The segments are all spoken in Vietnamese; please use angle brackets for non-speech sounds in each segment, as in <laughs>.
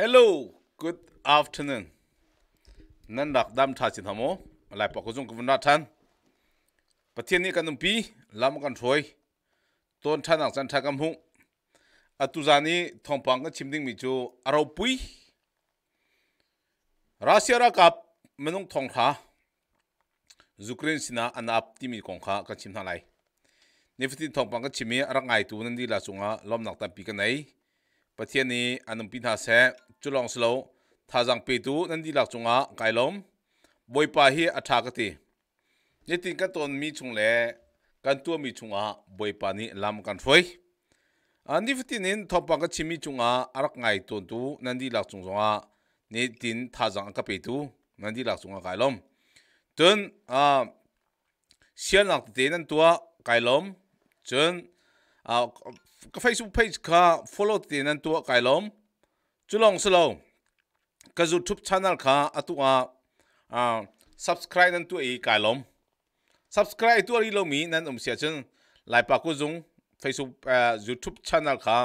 Hello, good afternoon. Nan rak dam tha chin hamo, lai pa ko jung kun na than. Pathian ni kanum pi lam kan thoi. Ton than ang chan tha kam hu. Atu zani thong pang ka chimding mi chu arau pui. Russia ra kap menung thong kha. Ukraine sina an ap ti mi kong kha ka chim tha lai. Nifti thong pang ka chimi ra ngai tu nan di la chunga lom nak ta pi ka nei. pathiani anum pinha se chulong slo thajang pe tu nandi lak chunga kailom boipa hi atha ka ti netin ka ton mi chung le kan tu mi chunga boipa ni lam kan phoi andi fitin in thopa ka chimi chunga arak ngai ton tu nandi lak chung zonga ne tin thajang ka pe tu nandi lak chunga kailom tun a sian lak te nan tua kailom chun a cái Facebook page kha follow ti nan tu kai lom chulong slo cái YouTube channel ka atua à subscribe nan tu cái kai lom subscribe tu ri lomi nan um sia chen lai pa ku zung Facebook YouTube channel kha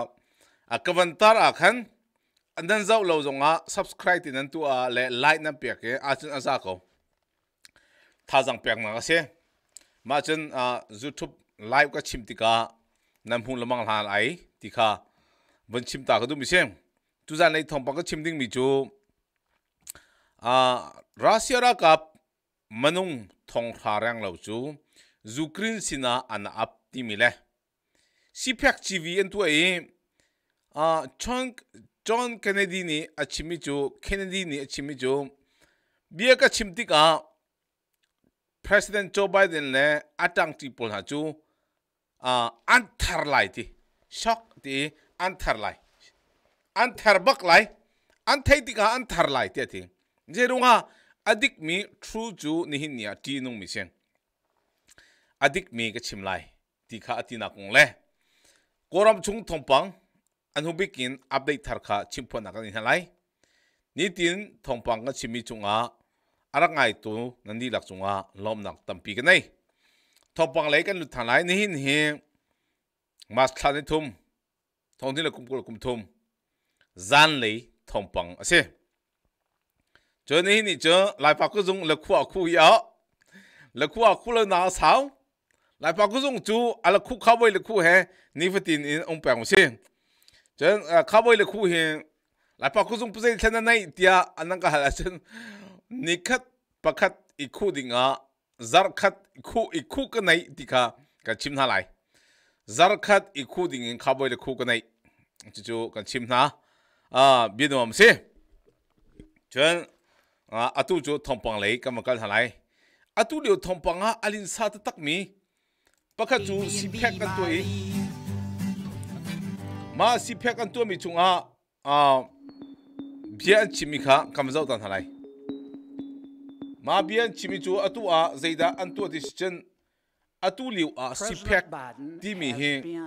à ka a tar à khăn, an dan zau lo zonga subscribe ti nan tu a le like nan pek ke a chen asa ko thà jang pek na ka mà chân à YouTube live ka chimti ka นำพูดละมังหานไอที่ข้าบันชิมตาก็ดูมิเชงทุจานในทองปังก็ชิมดิ้งมิจูอ่ารัสเซียรักับมนุงทองหารังเหล่าจูยูเครนสินาอันอับที่มิเล่สิพักชีวีอันตัวเองอ่าชงจอห์นเคนเนดีนี่อชิมิจูเคนเนดีนี่อชิมิจูเบียก็ชิมติกา president Joe b i d เนี่ยอาจังที่พูหาจูอันทร์ไลที่ช็อกที่อันทร์ไลอันทร์บักไลอันไทยที่ก็อันทร์ไลที่ที่เจรุงฮะอดิกมีทรูจูนี่เนี่ยจีนุ่งมิเชนอดิกมีก็ชิมไลที่ข้าที่นักงเล่กรมชุงทงปังอันหุบิกินอัปเดตทาร์ข้าชิมพอนักนี่ฮะไลนี่ทินทงปังก็ชิมิจุงอ่ะอะไรไงตัวนั่นนี่หลักจุงอ่ะล้อมนักตั้มปีกันเลย thọ bằng lấy cái lụt thằng lái này hình hiện mà thằng này thùng thông tin là cũng là cũng thùng gian lấy thằng bằng à xe cho nên hình cho lại phải cứ dùng lực khu khu yếu lực khu khu là nào sao lại phải cứ dùng chú à là khu khâu với lực khu hè ní phải tin in ông bèn xí cho nên à, khâu với lực khu hè lại phải cứ dùng bây giờ thế này thì à anh nghe cái là chân ní khát bắt khát ít khu đi à zarkat khu ikhu ka nai tika ka chim na lai zarkat ikhu ding in khabo le khu ka nai chu chu ka chim na a bi no am se chen a atu chu thompang lai ka ma kal ha lai atu le thompang a alin sa ta tak mi pakha chu si phek kan tu i ma si phek kan tu mi chung a a bia chimikha kamzau tan ha lai Maa biyan chimichu atu a zaida an tuwa deshichan atu liu a sipak di mihi.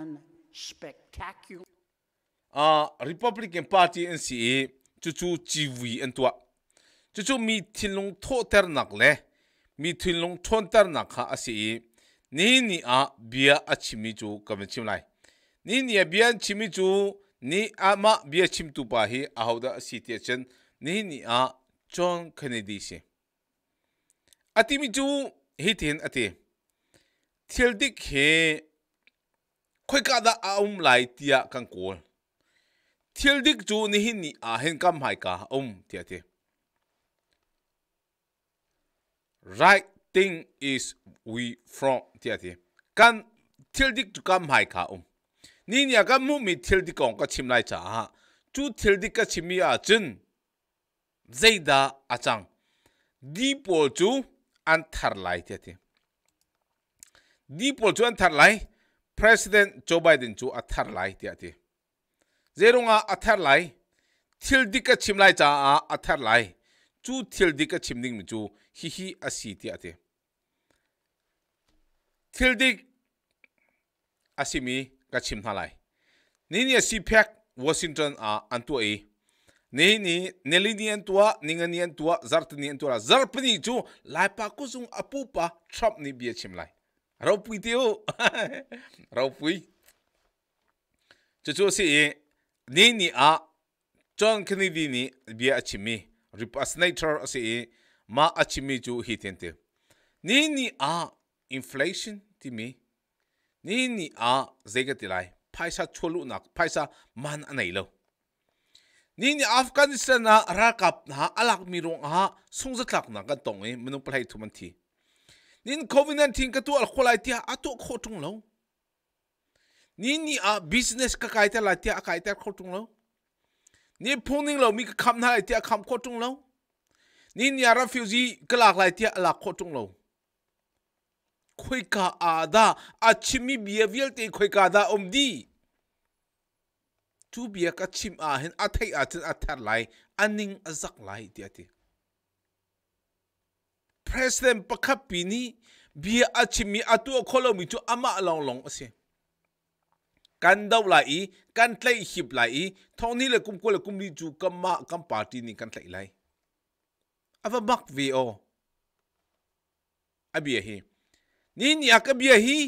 A Republican Party an siye chuchu chivwi an tuwa. Chuchu mi thilung thok tar nak le, mi thilung chon tar nak ha a siye, nihi ni a biya a chimichu kama chimlai. Nihi niya biyan chimichu ni a maa biya chimtu paa hii ahawda a sitiachan, nihi niya John Kennedy siye. ati mi chu hitin ati thiel dik he khoi ka da aum lai tia kang kol thiel dik chu ni hin ni a hen kam hai ka um tia ti right thing is we from tia ti kan thiel dik chu kam hai ka um ni nia ka mu mi thiel dik kong ka chim lai cha ha chu thiel dik ka chim mi a chin zaida achang dipol chu an tharlai te te di pol chu an tharlai president joe biden chu a tharlai te te zerunga a tharlai thil dika chimlai cha a a tharlai chu thil dika chimning mi chu hi hi a si te te thil dik asimi ka chimna lai nini asi phek washington a antu ei ni ni neli ni an tua ninga ni an tua zart ni an tua zar pni chu lai pa ku sung apu pa trap ni bia chim lai rau pui teo <laughs> rau pui chu chu si ni ni a chon khni di ni bia achimi rip asnator si ma achimi chu hi ten te ni ni a inflation ti mi ni ni a zega ti lai paisa cholu nak paisa man anai lo นี่นี่อัฟกานิสถานรักับนะอัลักมีรงฮะสงสัยนักกันตรงเองมันุ้องไปทุมันทีนี่โควิดนั่นทิ้งกันตัวคนไรที่อัตุโคตรงแล้วนี่นี่อ่ะ b u s i n e s ก็ใครแต่ละที่อใายแต่โคตรงแล้วนี่พูนิ่งเรามีคำนั้นอะไรที่คำโคตรงแล้วนี่นี่อาราฟิวจีก็หลากหลายที่หลักโคตรงแล้วคุยกับอาดาอาชิมีเบียเวลตีคุยกับอาดาอมดี chu bia ka chim a hin a thei a chen a thar lai aning a zak lai ti ati president bắc pakhat pi ni bia a chimi atu kholomi chú ama long long ase kan dau lai i kan tlai hip lai i thoni le kum ko le kum ni chu kam ma kam party ni kan tlai lai ava bak vo abia hi ni ni akabia hi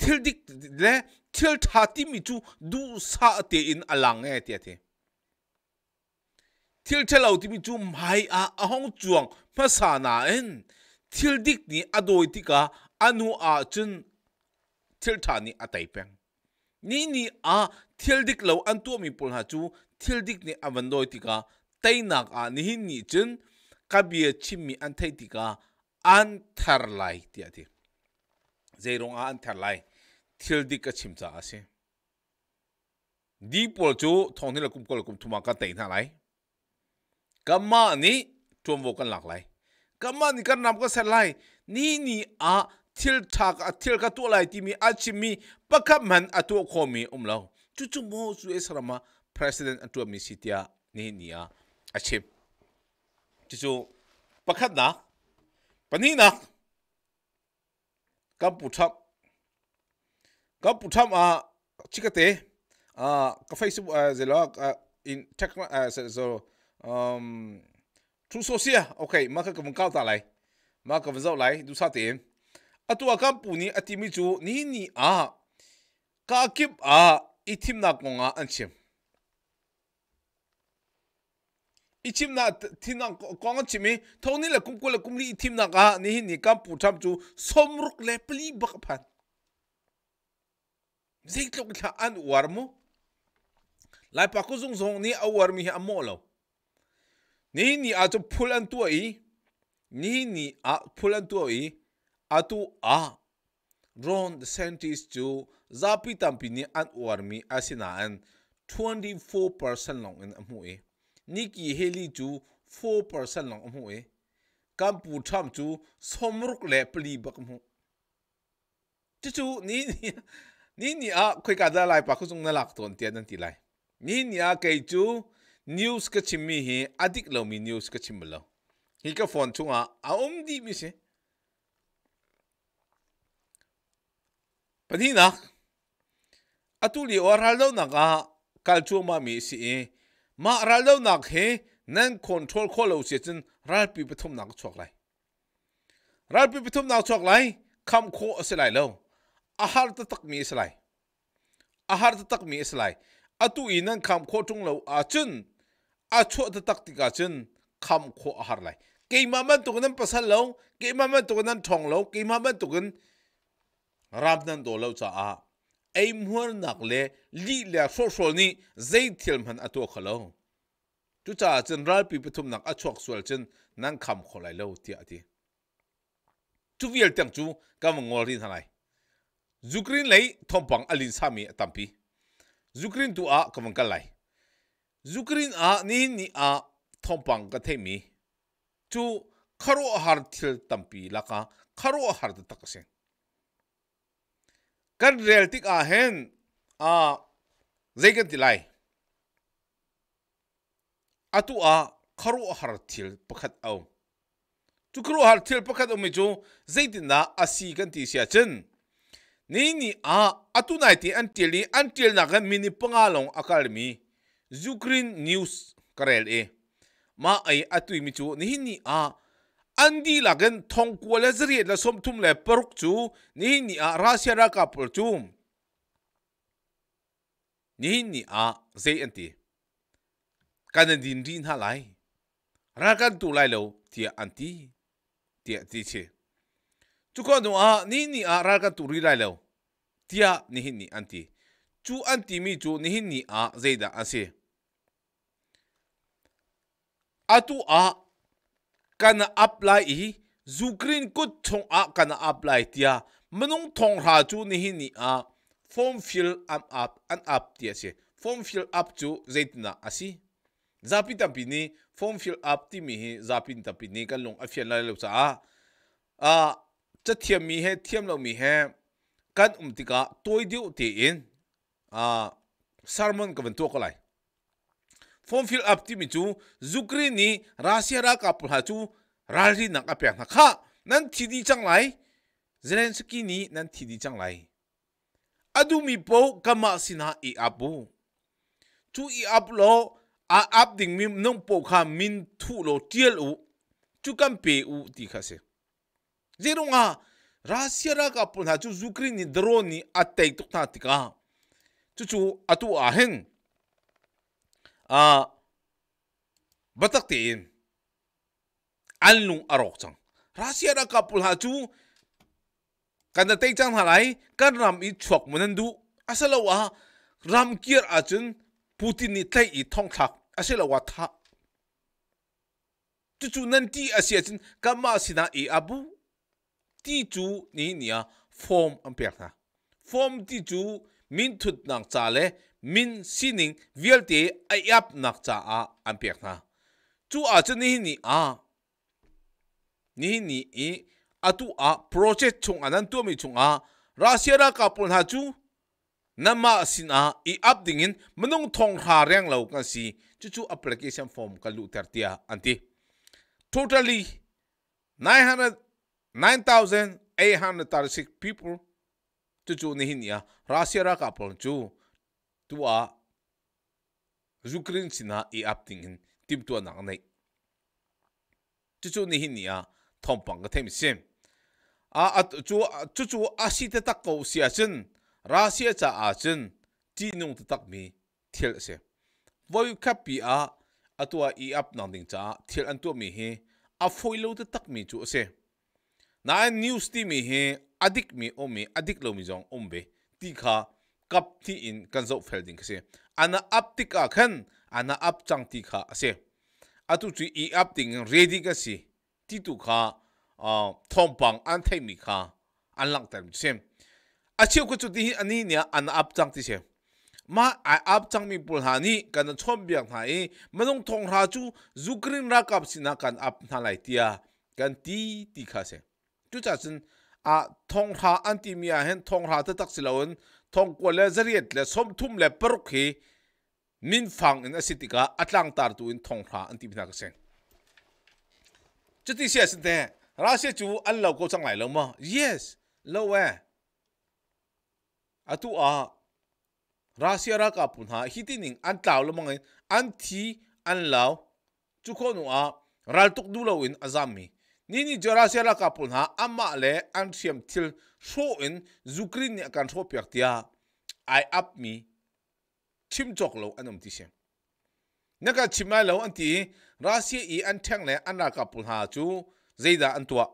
thil dik le thil tha ti mi chu du sa te in alang e te te thil chalo ti mi chu mai a ahong chuang pha sa na en thil dik ni adoi ti ka anu a chun thil tha ni atai peng ni ni a thil dik lo an tu mi pul ha chu thil dik ni avan doi ti ka tainak a ni hin ni chun kabia chimmi an thai ti ka an thar lai ti ati zeirong a an thar lai thil dik a chim cha ase di pol chu thong ni la kum kol kum thuma ka te na lai kama ni tuam wo kan lak lai kama ni kan nam ka sat lai ni ni a thil thak a thil ka tu lai ti mi a chim mi pakap man a tu kho mi um lo chu chu mo su esrama president atu mi sitia ni ni a a chim chu chu pakhat na pani na cấp cấp à chỉ a thế à ka facebook à uh, a zelo uh, in tech so uh, um true ok mà maka kam ka ta lại lại mà vấn sao lai maka vzau lai du sa te atua chú ni atimi à ni ni à ít kip nào cũng à anh chị ichim na thina konga chimi thoni la kumko la kumli itim na ka ni hin ni kam pu tham chu somruk le pli bak phan zait lok la an warmo lai pa ku zung zong ni awar mi amo lo ni ni a chu phul an tu ai ni ni a phul an tu ai a tu a ron the scientist chu zapi tampi ni an warmi asina an 24% long in amu e Nikki Haley chu 4% lang amhu e kampu tham chu somruk le pli bak mu chu chu ni ni ni a khoi ka da lai pa khu chung na lak ton tian nan ti lai ni ni a kai chu news ka chimmi hi adik lo mi news ka chimmalo hi ka phone chung a a um di mi se pani na atuli oral lo na ka kalchu ma mi si e มารัลเล่าหนักเฮนั่นคอนโทรลข้อเราเสียจนรัลปีปฐมหนักชกไรรัลปีปฐมหนักชกไรคำโคอสไลเล่าอาหารตะตักมีสไลอาหารตะตักมีสไลอตุอีนั่นคำโคจงเราอาจนอาชัวตะตักติกาจนคำโคอาหารไรเกี่ยมามันตุกันนั้นภาษาเราเกี่ยมามันตุกันนั้นทองเราเกี่ยมามันตุกั้นรับนั่นโดเราจะอา ei muar nak le li le so so ni zai thil man ato khalo tu cha chen ral pi puthum nak achok sual chen nang kham kholai lo ti ati chú, vial tang chu kam ngol rin halai zukrin lei thompang alin sami atampi zukrin tu a kam kal lai zukrin a ni ni a thompang ka themi chu kharo har thil tampi laka hà har ta taksen kan rel tik a hen a zegen ti lai a tu a kharu har thil pakhat au tu kharu har thil pakhat au mi chu zeidin na a si kan ti sia chen ni ni a a tu nai ti an ti li na gan mini pangalong panga long zukrin news karel e ma ai atu tu mi chu ni ni a an di la gen thong kwa le zri la som thum le paruk chu ni ni a ra sia ra ka pul chu ni ni a ze an ti kan din ha lai ra kan tu lai lo tia an ti tia ti che chu ko no a ni ni a ra tu ri lai lo tia ni ni an ti chu an ti mi chu ni ni a ze da a se atu a kana apply hi Ukraine kut thong a kana apply tia manung thong ra chu ni hi ni a form fill am up an up tia se form fill up chu zaitina asi zapi tapini form fill up ti mi hi zapin tapini kan long afian la lo cha a a cha thiam mi he thiam lo mi he kan umtika toy diu te in a sermon ka ban to ko lai ฟอมฟิลอัพที่มิจูจุกรีนีรัสเซียรักับพลาจูรัลลีนักอเปียงนะค่ะนั่นทีดีจังไรเซเลนสกีนี้นั่นทีดีจังไรอดูมีโปกมาสินาอีอับูจูอีอับโลอาอับดิ่งมิมนงโปคามินทุโลเทียลูจูกันเปอูดีค่ะเสเจรุงอารัสเซียรักับพลาจูจุกรีนีดรอนีอัตเตตุกนาติกาจูจูอัตุอาเฮง a bataktiin alnung arok chang rasia ra kapul ha chu kan te chang halai kan ram i chok munandu asalawa ram kier achun putin ni tlai i thong thak asalawa tha chu chu nan ti asia chin kama sina e abu ti chu ni nia form ampek na form ti chu min thut nang cha le min sining vialte ayap nak cha a ampiak na chu a chani ni a ni ni i atu a project chung anan tu mi chung a rasia ra ka pon ha chu nama sina i upding in manung thong kha reng lo ka si chu chu application form ka lu tertia anti totally 900 9836 people chu chu ni a ya russia ra tua Ukraine sina i apting hin tim tua nak nei chu chu ni hin ya thom pang ka them sem a at chu chu chu a si te tak ko sia chen Russia cha a chen ti nung te tak mi thiel se voi kapi a atua i ap nang ding cha thiel an tu mi hi a foilo te tak mi chu se na news ti mi hi adik mi omi adik lo mi jong ombe ti kha กับที่อินกันจบเฟลดิ้งเสียอันน่ะอัพติกอาขันอันน่ะอัพจังติกาเสียอัตุจีอีอัพติงเรดิ้งเสียที่ตุขาอ่ทอมปังอันเทมิกาอันหลังเติมเสียอเชื่อคก็จุดที่อันนี้เนี่ยอันนอัพจังติ่เสียมาไออัพจังมีปุลฮานี่กันชมเบียงไหนมันต้องทงราจูจุกรินรักับสินะกันอัพนั่นไหลเตียกันตีติกาเสียจุดจัดสินอ่ะทงราอันที่มีอ่เห็นทงราที่ตักสิลาวัน thong kwa le zariat le som thum le paruk hi min phang in asitika atlang tar tu in thong ra anti bina ka sen chuti sia sin te ra sia chu an lo ko chang lai lo ma yes lo we atu a ra sia ra ka pun ha hi tining an tlaw lo mangai an thi an law chu ko nu a ral tuk du lo in azami nini jora sera kapun ha ama le an thiam thil show in zukrin ne kan tho pek tia ai up mi chim chok lo anom ti sem naka chima lo an ti rasia i an thang le an ra kapun ha chu zeida an tua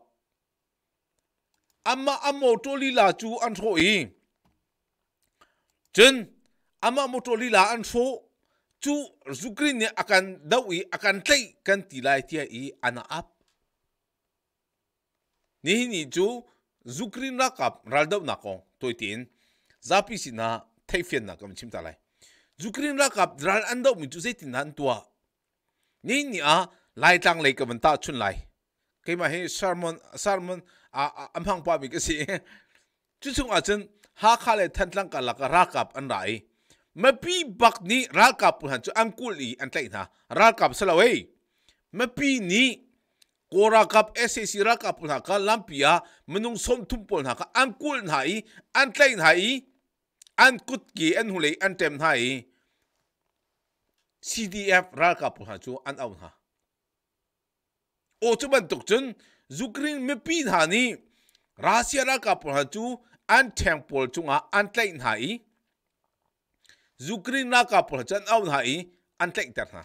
ama amo to li la chu an tho i chen ama mo to li la an tho chu zukrin ne akan dawi akan tlai kan ti lai tia i ana up nihi ni chu zukrin ra kap raldau na ko toi tin zapi si na thai fian na kam chim ta zukrin ra kap ral an dau mi chu se tin han tua ni ni a lai tang lai kam ta chun lai kai ma he sermon sermon a amhang pa mi ka si chu <laughs> chung a chen ha kha le than tlang ka la ka ra kap an rai ma pi bak ni ra kap han chu angkul i an tlai na ra kap sala wei ma pi ni korakap SAC rakap naka lampia menung som tumpol naka an kul nai an tlain hai an kutki an hulei an tem nai CDF rakap ha chu an au ha o chuman tukchun zukrin me pin ha ni rasia rakap ha chu an tempol chunga an tlain nai zukrin rakap ha chan au nai an tlain tar ha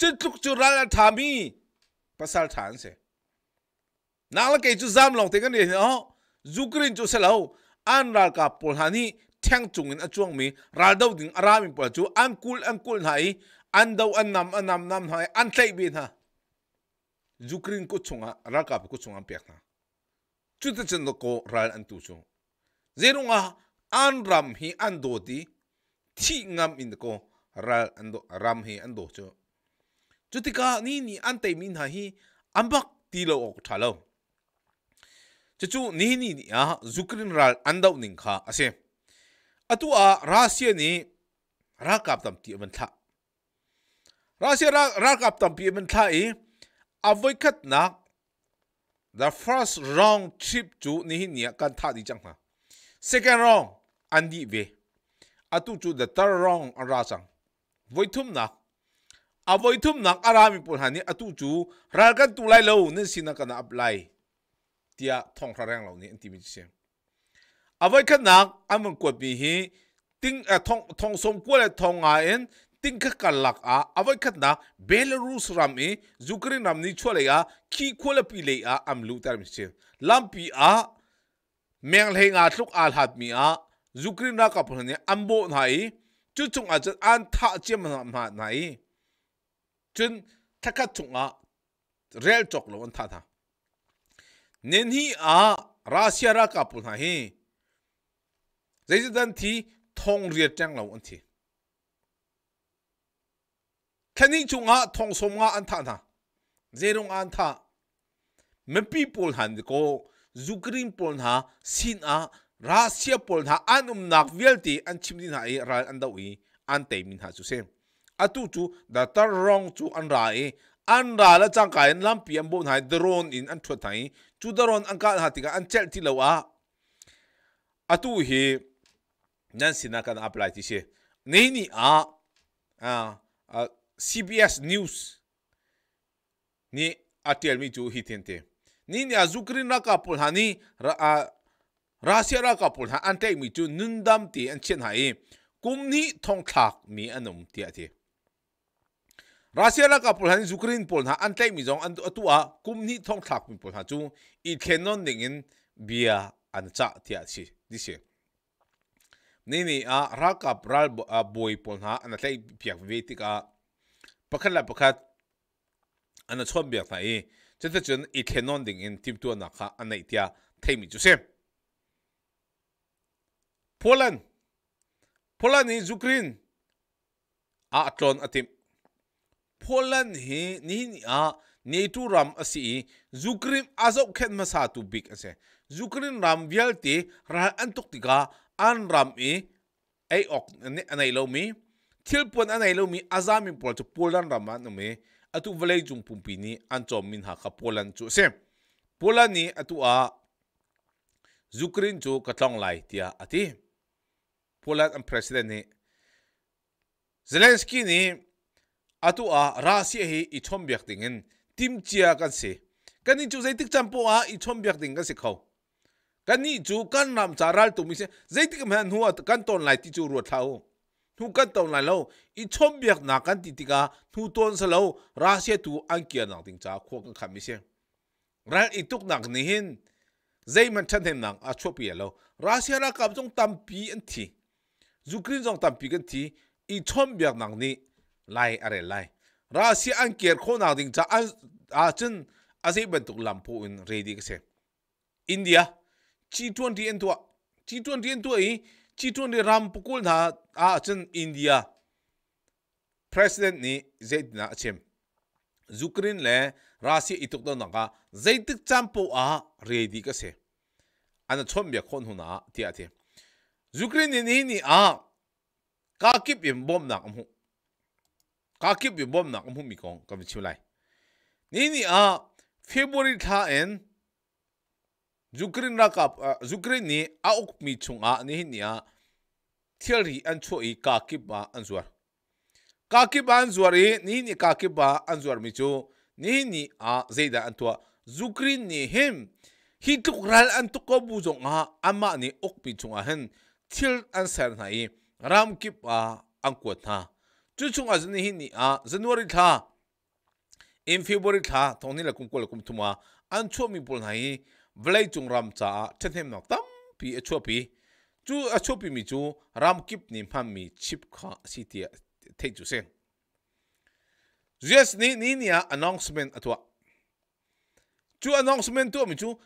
chutluk chu ral thami pasal than se nala ke chu zam long te kan ni ho zukrin chu selo an ral ka pol hani thang chungin achuang mi ral do ding aramin pol chu an kul an kul nai an do an nam an nam nam nai an tlai bin ha zukrin ko chunga ral ka ko chunga pek na chu te chen ko ral an tu chu zerunga an ram hi an do ti thi ngam in ko ral an do ram hi an do chu จุติกานี่นี่อันเตมินหาฮีอันบักตีโลออกทาโลจะจูนี่นี่นี่อ่ะจุกรินรัลอันดาวนิงค่ะอาเซอตัวอารัสเซียนี่รักกับตัมตีมันท่ารัสเซียรักรักกับตัมตีมันท่เอีอวัยคัดนัก the first round trip จูนี่นี่กันท่าดีจังนะ second round อันดีเวอตัวจู the third round อันราีังไว้ทุ่มนักအဝိုက်ထုမနအရာမီပူဟာနီအတူချူရာကန်တူလိုက်လောနင်းစီနကနာအပလိုက်တီယာထောင်ခရရန်လောနီအန်တီမီချေအဝိုက်ခနအမန်ကွပီဟီတင်းအထောင်ထောင်ဆုံကွလေထောင်ငါအင်တင်းခကလကအာအဝိုက်ခနဘေလရုစ်ရမ်အီဇူကရီနမ်နီချွလေယာခီခွလပီလေအာအမ်လူတာမီချေလမ်ပီအာမြန်လေငါထုတ်အာလဟတ်မီအာဇူကရီနာကပဟနေအမ်ဘိုနိုင်ကျွချုံအချန်အန်သာချေမနာမနိုင် chun thakha chunga rel chok lo tha tha nen hi a russia ra ka pul ha hi zai zai dan thi thong ria chang lo an thi khani chunga thong som nga an tha tha zerong an tha me people han ko zukrim pol ha sin a russia pol ha anum nak velti an chimdin ha e ral an dawi an teimin ha chu sem atu tu da tar rong chu an ra e an ra la chang kai an lam pi am bon hai drone in an thwa thai chu drone an ka ha ti ka an chel ti lo a atu hi nan sina kan apply ti she nei ni a a CBS News ni atel mi chu hi tente ni ni azukrin ra ka pul hani ra Russia ra ka pul ha an te mi chu nundam ti an chen hai e. kum ni thong thak mi anum ti ati รัสเซียละกับพลันยูเครนพลหาอันเต็มีจงอันตัวกุมนี้ท่องทักมีพลหาจูอีเคนนนดิ่งินเบียอันจะทีาชีดิเชนี่นี่อ่ะรักกับรัลบอยพลหาอันเต็มเบียกเวทิกอ่ประคัละประคันอันชอบเบียกไหนจะจะจนอีเคนนนดิ่งินทีมตัวนักฮะอันไหนทียเทมิจูเซ่พลันพลัลนนี่ยูเครนอ่ะตอนอาทิตย์ဖိုလန်ဟင်နိညာနေတူရမ်အစီဇူကရင်အဇော့ခက်မဆာတူဘစ်အစဲဇူကရင်ရမ်ဗျယ်တီရာအန်တုတ်တီကာအန်ရမ်အေအော့အနိုင်လိုမီသီလ်ပွန်အနိုင်လိုမီအဇာမင်ပေါ်တူပိုလန်ရမ်မနုမီအတူဗလေးဂျုံပုန်ပီနီအန်ချောမင်ဟာခပိုလန်ချူဆေပိုလန်နီအတူအာဇူကရင်ချိုကထောင်လိုက်တီယာအတီပိုလန်အမ်ပရက်ဆီဒန့်နီဇယ်လန်စကီနီ atu a ra si hi i thom biak ding in tim chia kan si kan in chu zai tik cham po a i thom biak ding kan si khau kan ni chu kan nam charal tu mi se zai tik man hu kan ton lai ti chu ru thau nu kan ton lai lo i thom biak na kan ti ti ka nu ton sa lo ra si tu an kia nang ting cha kho kan kham mi se ral i tuk nak ni hin zai man than hem nang a chopi lo ra si ra kap jong tam pi an thi zukrin jong tam pi kan thi i thom biak nang ni ไล่อะไรไล่ราศีอังเกียร์คนาดิงจะอาจินอาศัยบรรทุกลำพูนเรดีกเซอินเดียจีทวนที่เอ็นตัวจีทวนที่เอ็นตัวอีจีทวนที่รัมปุกุลนะอาจินอินเดียประธานนี่เจดนาเชมยูเครนและราศีอิตุกตันึงก็เจดิกจัมปูอาเรดีกเซอันนั้นชมเบีคนหูน้าที่อาเทยูเครนนี่นี่อาาคิบ i p im bom nak mu ka kip bi bom na kom hum mi kong kam chiu lai ni ni a february tha en zukrin ra kap zukrin ni a ok mi chung a ni ni a theory an chu i ka kip ba an zuar ka kip an zuar e ni ni ka kip ba an zuar mi chu ni ni a zeida an tua zukrin ni him hi tuk ral an tuk ko bu jong a ama ni ok mi chung a hen thil an sar na i ram kip a an ko tha chu chung a zani hi ni a ah, january tha in february tha thong ni la kum ko la kum thuma an chu mi pol nai vlei chung ram cha chen ah, hem nok tam pi a eh, chu pi eh, chu a chu pi mi chu ram kip ni pham mi chip kha si ti eh, thei chu sen yes ni ni ni ah, announcement atwa chu announcement tu mi chu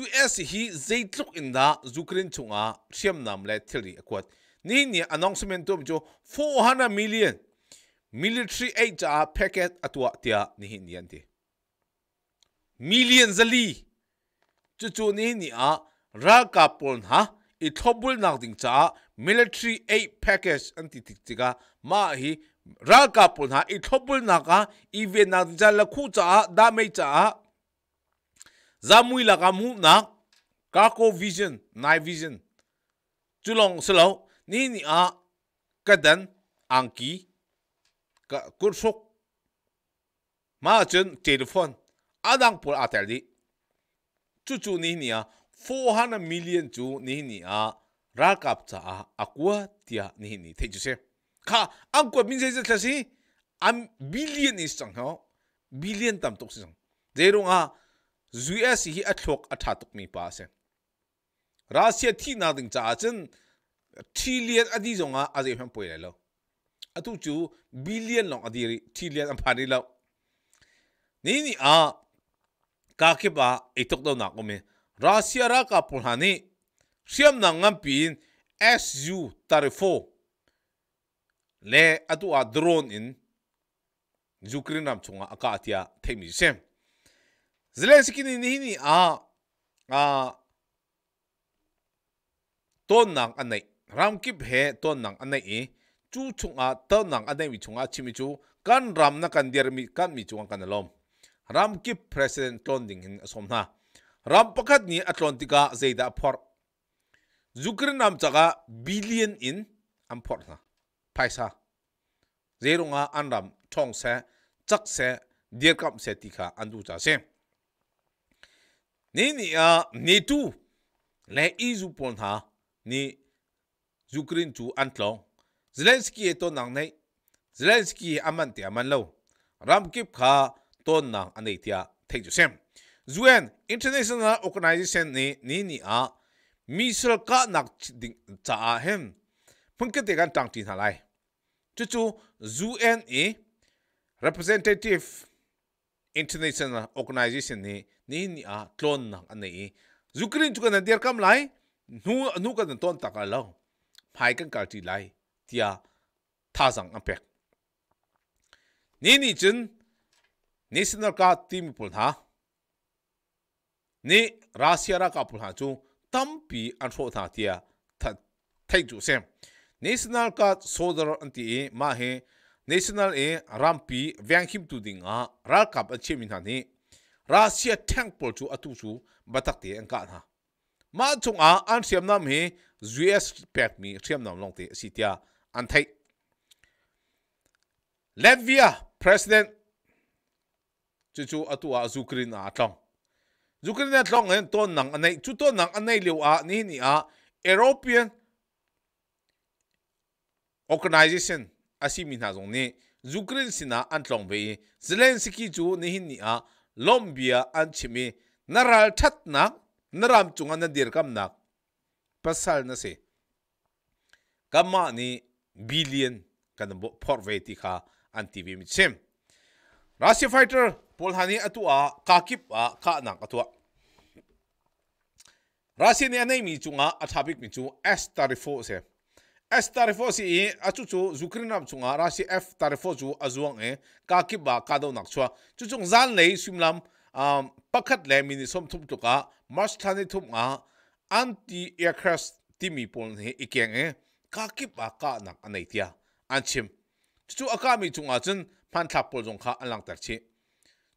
US hi zeitluk in da Ukraine chunga siam nam le thili akwat ni ni announcement tu mi chu 400 million Military Aid a Packet a tua tia ni hin di anti. Million zali. Tu tu ni ni a ra ka pon ha i thobul nak ding cha Military Aid Packet anti tik tika ma hi ra ka pon ha i thobul nak a i ve nak ding cha la khu cha da mei cha Zamui la ka mu na ka ko vision, nai vision. Tu long slow ni ni a kadan anki. ka cuốn suk ma chun telephone adang pur atel di chú chu ni ni a 400 million chu ni ni a ra kap cha a akwa tia ni ni thei chu se kha ang ko min se se thasi am billion is chang ha billion tam tok se chang zero nga us hi a thlok a tha tok mi pa se russia thi na ding cha chen trillion adi zonga a je hwan poi lo atu chu billion long adiri trillion am phari lo ni ni a ka ke ba e tok do na ko me russia ra ka pu ha ni siam na ngam pin su 34 le atu a drone in ukraine nam chunga aka atia thaimi sem zelenski ni ni ni a a ton nang anai ramkip he ton nang anai e จูชงอาเต้านังอันใดมีชงอาชิมิจูกันรามนักันเดียร์มิกันมิจวงกันลมรามกิบประธานตอนดิ่งหินสมนารามประกาศนี้อัตลนติกาเจดาพอร์จุกรนามจักา billion in อัมพอร์นะไพซาเจรุงอาอันรามช่องเสจักเสเดียร์กับเซติกาอันดูจ้าเสนี่นี่อ่ะนี่ตู้และอีจูปนหานี่จุกรินจูอันตลอง Zelensky to nang nei Zelensky aman ti aman lo ramkip kha to nang anei tia thei ju sem zuen international organization ni ni ni a misal ka nak ding cha a hem phunke te kan tang tin halai chu chu zuen e representative international organization ni ni ni a tlon nang anei zukrin chu kan der kam lai nu nu kan ton takal lo phai kan kal ti lai tia tha zang apek ni ni chun national ka team pul ha ni russia ra ka pul ha chu tampi an tho tha tia thai chu sem national ka soldier anti e ma he national e rampi vyanghim tu ding a ra kap a chim in hani russia tank pol chu atu chu batak te an ka na ma chung a an siam nam he us pek mi siam nam long te si tia an thay Latvia president chú chu ở atua Ukraine a tlang Ukraine a tlang en ton nang anai chu ton nang anai liu a ni ni a European organization asi min ha zong ni Ukraine sina an tlang về, Zelensky chú ni hin ni a Lombia an chimi naral that na naram chunga na dir kam nak pasal na se kama ni billion kan bo phor ve ti kha an tv mi chem russia fighter pol hani atua ka kip a ka nang atua russia ne anei mi chunga athabik mi chu s 34 se s 34 si achu chu ukraine am chunga russia f 34 chu azuang e ka kip ba ka do nak chua chu chung zan nei simlam um pakhat le mini som thum tuka march thani thum a anti aircraft timi pol he ikeng e kakip a न अनैतिया anay तुतु अकामी chim. Chichu a ka mi chung a chun pan thak pol zong ka anlang tar chi.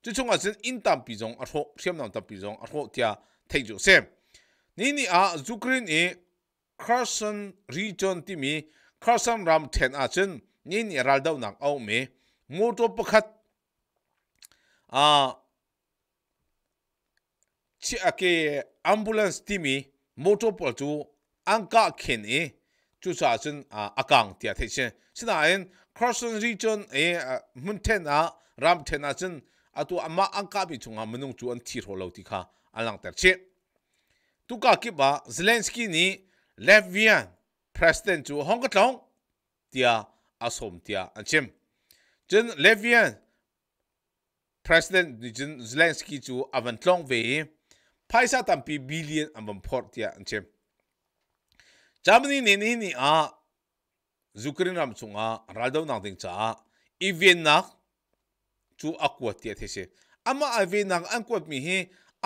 Chichu a chun in tam pi zong arho, siam nam tam pi zong arho tia thay jo sem. Ni ni a Zukrin e Kherson region ti mi Kherson ram ten a chun ni ni raldaw nak au mi chi a ambulance mi chu sa chen akang thế the chen à em, Carson region e munten a à a chen atu ama bị bi chunga mình chu an thir ho lo ti kha alang ter che tu ka ki ba Zelensky ni Latvian president chu hong Kong katlong tia asom tia anh chem chân Latvian president ni chen Zelensky chu avantlong ve paisa tampi billion amam port tia anh chem chamani ni ni ni a zukrin ram chunga raldo nang ding cha even nak chu akwa ti the se ama ave nang an kwat mi hi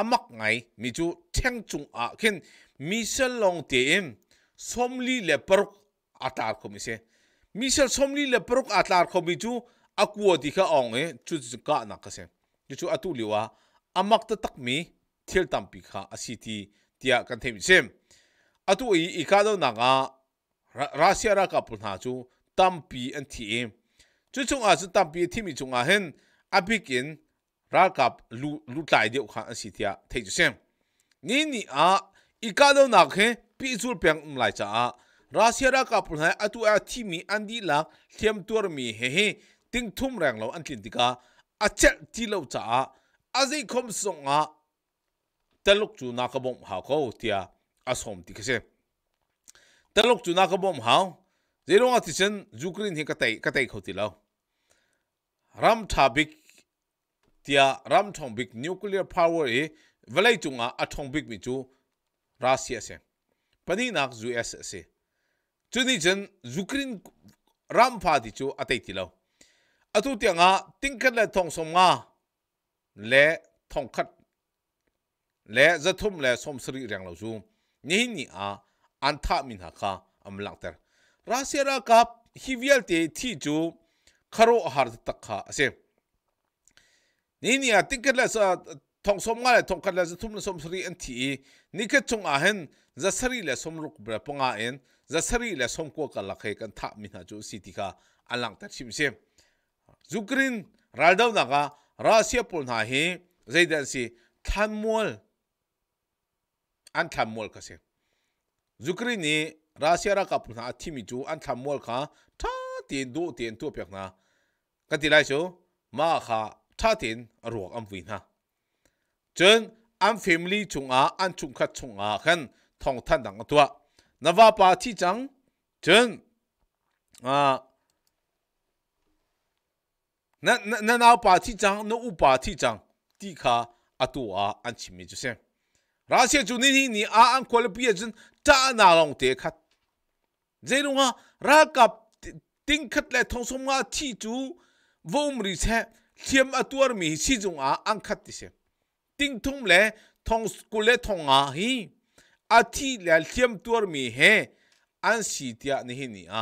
amak ngai mi chu theng chung a khen mi sel long te em somli le paruk atar khomi se mi sel somli le paruk atar khomi chu akwa ti kha ong e chu chu ka na ka se chu atu liwa amak ta tak mi thil tam pi kha asiti tia kan them sem อตุอีอีกาโดนังอารัสเซียรักับปุ่นหาจูตั้มปีอันทีเอมจุดจงอาจจะตั้มปีที่มีจงอาเห็นอภิกินรักกับลูลูไตเดียวขันสิทธิอาเทจุเซมนี่นี่อ่ะอีกาโดนักเห็นปีจูเปียงมไหลจ้ารัสเซียรักับปุ่นหาอตุอาที่มีอันดีละเทียมตัวมีเฮ้ติงทุ่มแรงเราอันตินติกาอาเจ็ดที่เราจ้าอาจจคมส่งอาต่ลูกจูนักบงหาเขาเทีย asom ti kase talok chuna ka bom ha, zero nga tichen jukrin hi katai katai khoti lao ram thabik tia ram thong big nuclear power e valai chunga athong big mi chu russia se pani nak us se chuni chen ukraine ram pha ti chu atai ti lo atu tia nga tingkat le thong som nga le thong khat le zathum le som sri rang lao chu nehini a antha min ha kha amlang tar rasya ra ka hivyal te thi ju kharo har ta kha ase nehini a tikla sa thong som ngale thong kala sa thum som sri an thi ni ka chung a hen za sari le som ruk bra pa nga en za sari le som ko ka la kan tha min ha ju si ti kha ka rasya pul na si thanmol an tham mol ka se zukri ni rasia ra ka puna thimi chu an tham mol kha tha tin du tin tu pek na ka ti lai chu ma kha tha tin ruak am vi na chen an family chung a an chung kha chung a khan thong than dang atwa nawa pa thi chang chen a na na na pa thi chang no u pa thi chang ti kha atua an chimi chu se rasia chu ni ni a an qualify jin ta na long te khat zerunga ra kap ting khat le thong som nga thi chu vom ri se thiam atuar mi si jung a an khat ti se ting thum le thong skule thong a hi a thi le thiam tuar mi he an si tia ni hi ni a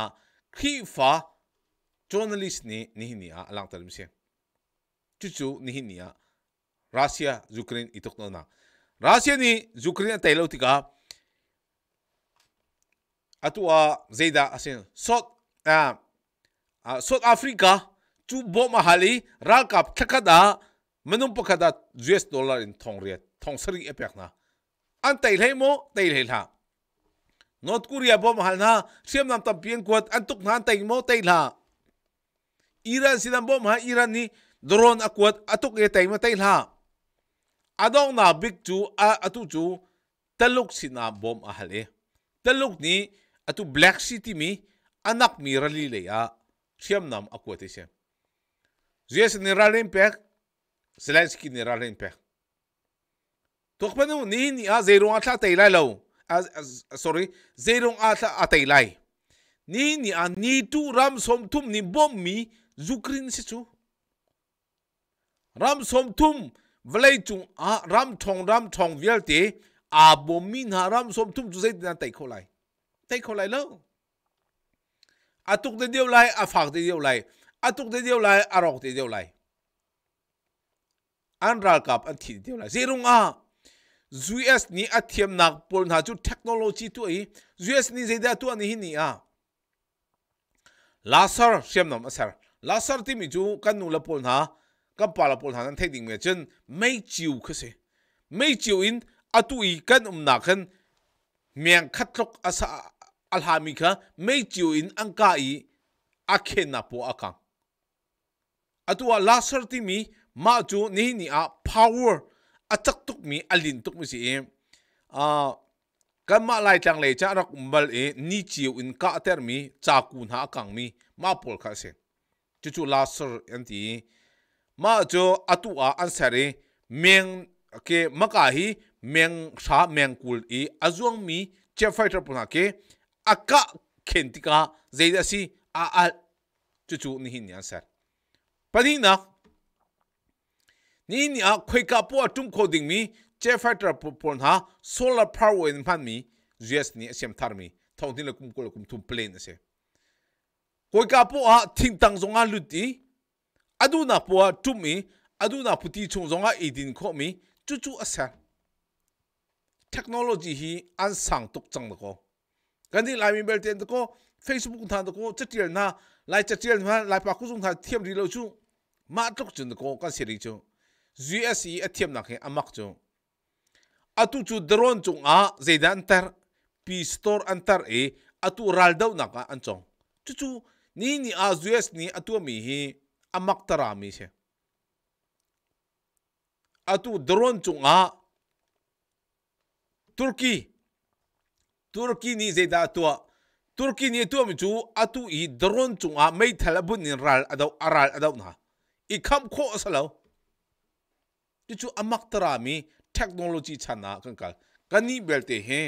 khi fa journalist ni ni hi ni a lang talim se chu chu ni hi ni a rasia ukraine itok na Russia ni Ukraine tay lâu thì cả zeda asin South à South Africa chu bom mahali ral kap thakada manum pakada US dollar in thong riat thong sari epak na an tay lấy mo tay lấy ha North Korea bom hal na siam nam tam pian kwat an tuk nan tay mo tay la Iran sinam bom ha Iran ni drone akuat atuk e tay mo tay la အတော့နာဘစ်တူအအတူတူတလုတ်စနာဘုံအဟလေတလုတ်နီအတူဘလက်စီတီမီအနက်မီရလီလေယာရှမ်နမ်အကွတ်တေရှေဇီစနီရာလင်ပက်ဇလန်စကီနီရာလင်ပက်တောခပနူနီနီအဇေရုံအထတေလိုင်လောအာဆော်ရီဇေရုံအထအတေလိုင်နီနီအနီတူရမ်ဆုံထုမ်နီဘုံမီဇူကရင်စီချူရမ်ဆုံထုမ်เวลาจุงอ่ะรมทองรัมทองเวลเตอาบมินหารัมสมทุมจุเซนันไตโคไลไตโคไลแล้วอาตุกเดียวไลอาฝากเดียวไลอาตุกเดียวไลอารอกเดียวไลอันรักกับอันทีเดียวไลซีรุงอ่เ US นี่อัตยมนักปนหาจุดเทคโนโลยีตัวอี US นี่เจดตัวนี้นี่อ่ะลาซาร์เชื่อมนำอ่ะซาร์ลาซาร์ที่มีจูกันนูละปนหา kan pala pol hanan thei ding me chen mei chiu khase mei chiu in atu i kan um na khan miang khatlok asa alhami kha mei chiu in angka i akhe na po akang atua laser ti mi ma chu ni ni a power achak tuk mi alin tuk mi si em a kan ma lai tang le cha rak umbal e ni chiu in ka ter mi cha kun ha kang mi ma pol kha se chu chu laser anti ma j o atu a ansari meng ke makahi meng sha meng kul i azuang mi che fighter puna ke aka k e n t i k a zeida si a a chu chu ni hin answer pani na ni ni a khoi ka po atum kho ding mi che fighter pun ha solar power in pan mi z e s ni sem t a r mi thong tin la kum kul kum t u m plane ase k o i ka po a thing tang zonga luti Adu aduna po tumi aduna puti chung zonga idin ko mi chu chu asan technology hi an sang tuk chang ko kandi lai mi bel ten ko facebook than ko chatir na lai chatir na lai pa ku chung tha thiam ri lo chu ma tuk chun ko kan seri chu gse athiam na khe amak chu atu chu drone chung a zaidan tar pi store antar e atu ral dau na ka an chong chu chu ni ni a us ni atu mi hi amakta mi se atu drone chung a turki turki ni ze da tua turki ni tu mi chu atu i drone chung a mai thalabun ni ral adau aral adau na i kham kho asalo ti chu amakta mi technology chana kan kal kani belte he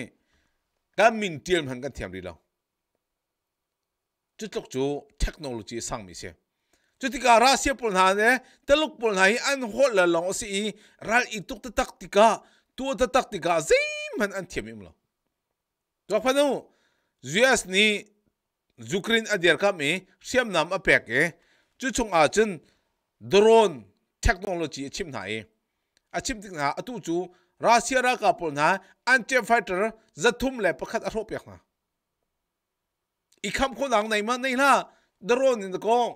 ka min tiam han kan thiam ri lo chu tlok chu technology sang mi se chutika rasia polna ne eh? teluk polna hi an hol la long si i ral ituk ta taktika tu ta taktika zim han an thiamim lo to phanu zias ni zukrin adir ka mi siam nam apek e eh? chú chung a chen drone technology chim nai eh? a chim tik na atu chu rasia ra ka anh anti fighter zathum le pakhat a ropyak na ikham khonang nei ma nei la drone in the kong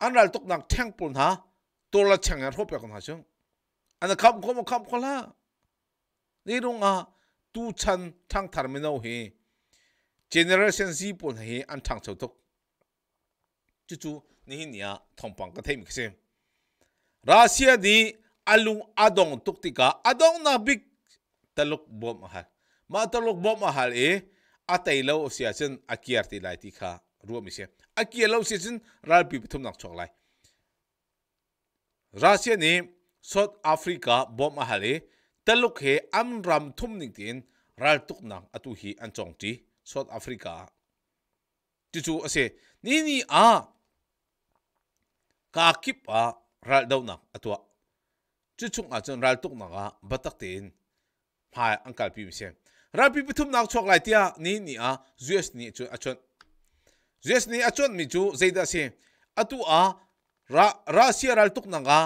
an ral tok nak thang pun ha to la chang yar er hop yakon ha chung an kham khom kham khola ni rung a tu chan thang terminal hi generation z pun hi an thang chau tok chu chu ni hi nia thong pang ka them kse russia di alung adong tuk tika adong na big taluk bom hal ma taluk bom hal e atai lo sia chen akiar ti lai ti kha ruam ise aki lo si chin ral pi thum nak chok lai russia ni south africa bom ahali taluk he am ram thum ning tin ral tuk nang, atu hi an chong ti south africa chu chu ase ni ni a ka kip a ral dau nak atwa chu chung a chon ral tuk nak a batak tin hai angkal pi mi se ral pi thum nak chok lai tia ni ni a us ni chu a chon zes ni achon mi chu zeida si atu a ra ra sia ral tuk nanga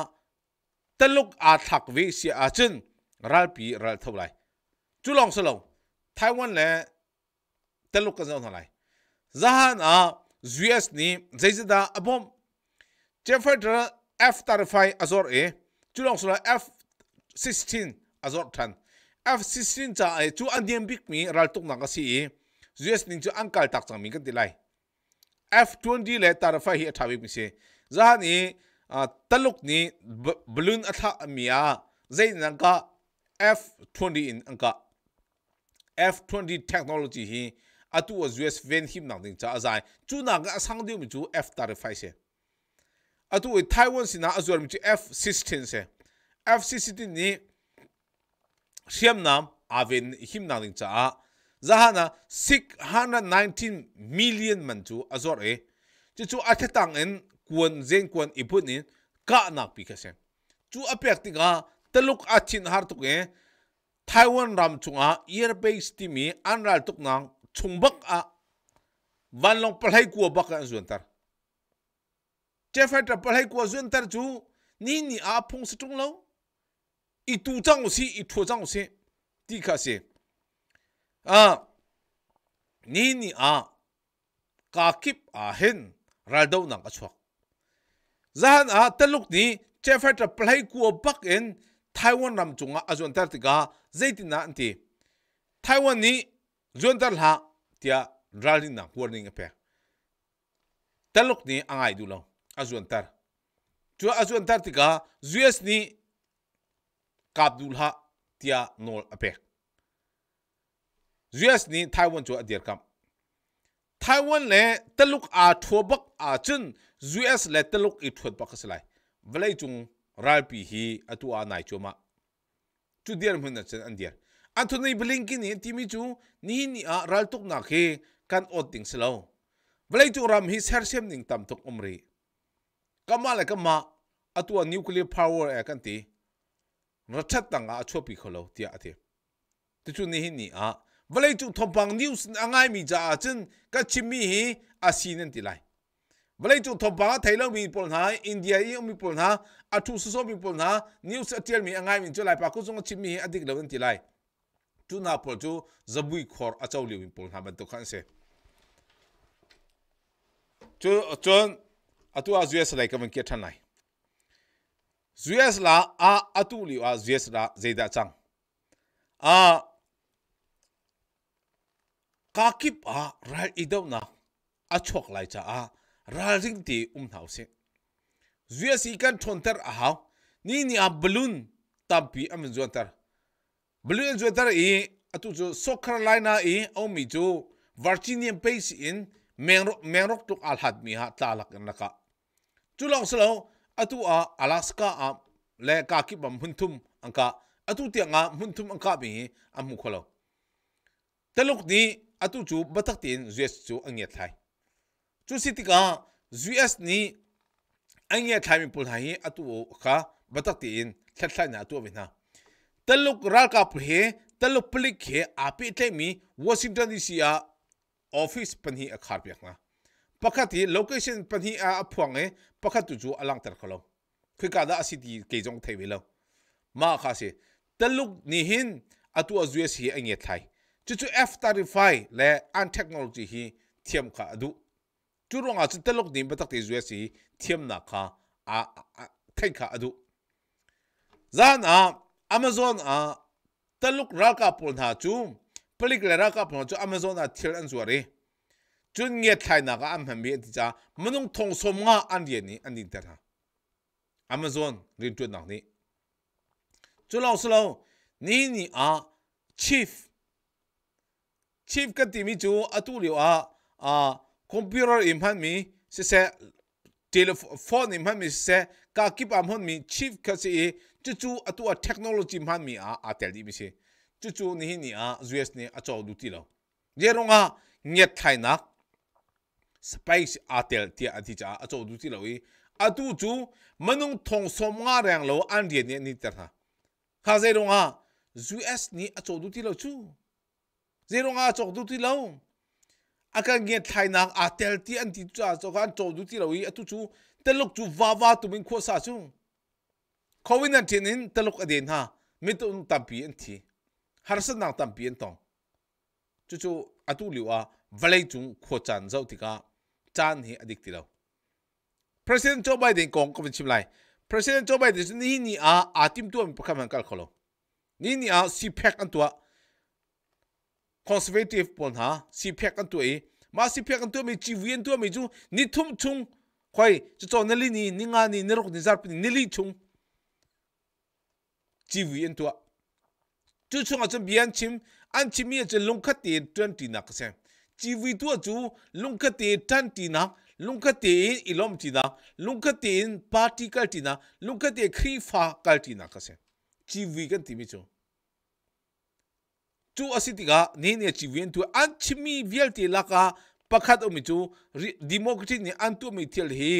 taluk a thak vi si a chen ral pi ral thau lai chu long so long taiwan le taluk ka zon lai zahan a us ni zeida abom jefferter f 35 azor e chu long so f 16 azor than f 16 cha e chu andiem big mi ral tuk nanga si e us ning chu ankal tak chang mi kan ti lai F20 le tarafa hi athawik mi se zahani taluk ni balloon atha mia zain nanga F20 in anka F20 technology hi atu was US ven him nang ding cha azai chu na ga asang diu mi chu F tarafa se atu we Taiwan sina azur mi chu F16 se F16 ni siam nam avin him nang ding cha zahana 619 million man chu azor e chu chu athetang en kuan zen kuan ipun in ka nak pi khase chu apek ti ga taluk achin har tu ge taiwan ram chunga year base ti mi anral tuk nang chungbak a van long palhai ku ba ka zun tar chefa ta palhai ku zun tar chu ni ni a phung se chung lo i tu chang si i thu chang si ti khase à ni ni à ka kip à hen raldo nang ka chuak zahan à taluk ni chefer ta play ku bak en taiwan nam chunga azon tar tika zaitina anti taiwan ni zon tar ha tia ralin na warning pe taluk ni angai du long azon tar chu azon tar tika us ni kabdul ha tia nol apek เอสนี่ไต้หวันจะเดีร์กับไต้หวันเล่ตลกอาทัวบักอาจนยูเอสเล่ตลกอีทัวบักสลายเวลาจุงรัลปีฮีอตัวอานายจมาจุดเดียร์มันนั่นเช่นอันเดียร์อันทุนนี้บลิงกินี่ที่มีจูนี่นี่อารัลตุกนักเฮกันอดดิ้งสลาวเวลาจุงรัมฮีเซอร์เซมนิงตามตุกอมรีก็มาเลยก็มาอตัวนิวเคลียร์พาวเวอร์เอกันตีรัชตังอาชัวปีเขาเลยที่อาทิตย์ที่จุนี่นี่อา valai chu thompang news angai mi ja chen ka chimi hi asinan tilai valai chu thompang thailo mi pol na india i mi pol na athu su so mi pol na news atel mi angai mi cholai pa ku chung chimi hi adik lawan tilai tu na pol chu zabui khor achau liu mi pol na ban to khan se chu chon atu a us lai kamen ke than lai us la a atu liu a us la zeida chang a kakip a ral idau na a chok lai cha a ral ring ti um thau se zuya si kan thon tar a hau ni ni a balloon tampi am zuan tar balloon zuan tar i atu chu south carolina i au um mi chu virginia base in mengrok mengrok tuk al hat mi ha ta talak naka chu long slo atu a alaska a le kakip am hunthum anka atu ti nga hunthum anka bi amu kholo taluk ni atu chu batak tin us chu ange thai chu sitika us ni ange thai mi pul hi atu kha batak tin thlat thla na tu bina taluk ral ka pul he taluk plik he api tle mi washington dc a office pan hi akhar pek na pakhati location pan hi a phuang e pakhatu chu alang tar khalo khika da asiti ke jong thai velo ma kha se taluk ni hin atu azues hi ange thai จุุ่ F35 และอันเทคโนโลยีฮีเทียมค่ะดูจู่ๆอาจจะตลกดิ่ไปตักที่ US ฮีเทียมนักค่ะอ่าใครค่ะดูจานะ Amazon อ่ะตลกรักกับพลหาจูปลิกเลรักกับพลจู Amazon อ่ะเทียนสวอะไรจูนเงียบไทยนักอันเั็นบีที่จ้ามันต้องทงสมงาอันเดียนี้อันนี้แต่ละ Amazon รีดจุดหนักนี้จู่เราสงนี่นี่อ่ะ Chief chief ka timi chu atu liu a a computer im han mi se se telephone im han mi se ka kip am hon mi chief ka se chu chu atu a technology im han mi a a tel di mi se chu chu ni ni a zues ni a chaw du ti lo je ronga nyet thai nak space a tel ti a ti cha a chaw du ti lo i atu chu manung thong som nga rang lo an di ni ni ta kha ze ronga zues ni a chaw du ti lo chu zero zeronga chok du ti lo aka nge thaina a tel ti an ti cha chok an chok du ti lo i atu chu telok chu va va tu min kho sa chu covid 19 in telok aden ha mi tu un tampi an thi har san nang tampi an tong chu chu atu liwa valai chung kho chan zau ti ka chan hi adik ti lo president joe biden kong ko chim lai president joe biden ni ni a atim tu mi pakham kal kholo ni ni a si phek an tua conservative pon ha si phek an tu e. ma si phek an tu mi chi wien tu mi ju ni thum chung khoi chu cho na li ni ni nga ni ne rok ni zar pin ni li chung chi wien tu chu chung a chen bian chim an chi mi lung kha te 20 na ka sen chi wi tu chu lung kha te 20 na lung kha te ilom ti na lung kha te particle ti na lung kha te khri fa kal ti na ka sen chi wi kan ti mi chung tu asiti ga ne ne chi wen tu an chi mi vial te la ka pakhat o mi tu democracy ni an tu mi thil hi